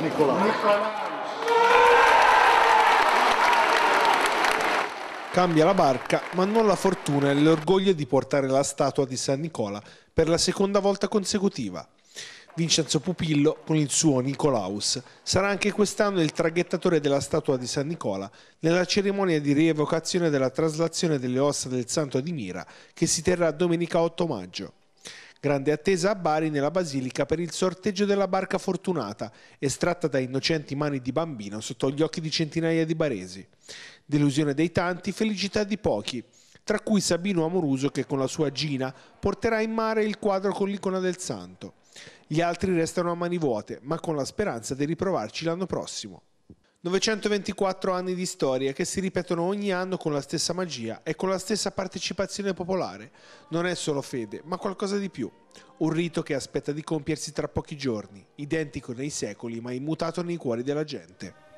Nicolai. Cambia la barca, ma non la fortuna e l'orgoglio di portare la statua di San Nicola per la seconda volta consecutiva. Vincenzo Pupillo, con il suo Nicolaus, sarà anche quest'anno il traghettatore della statua di San Nicola nella cerimonia di rievocazione della traslazione delle ossa del santo di Mira che si terrà domenica 8 maggio. Grande attesa a Bari nella Basilica per il sorteggio della barca fortunata, estratta da innocenti mani di bambino sotto gli occhi di centinaia di baresi. Delusione dei tanti, felicità di pochi, tra cui Sabino Amoruso che con la sua Gina porterà in mare il quadro con l'icona del santo. Gli altri restano a mani vuote, ma con la speranza di riprovarci l'anno prossimo. 924 anni di storia che si ripetono ogni anno con la stessa magia e con la stessa partecipazione popolare. Non è solo fede, ma qualcosa di più. Un rito che aspetta di compiersi tra pochi giorni, identico nei secoli ma immutato nei cuori della gente.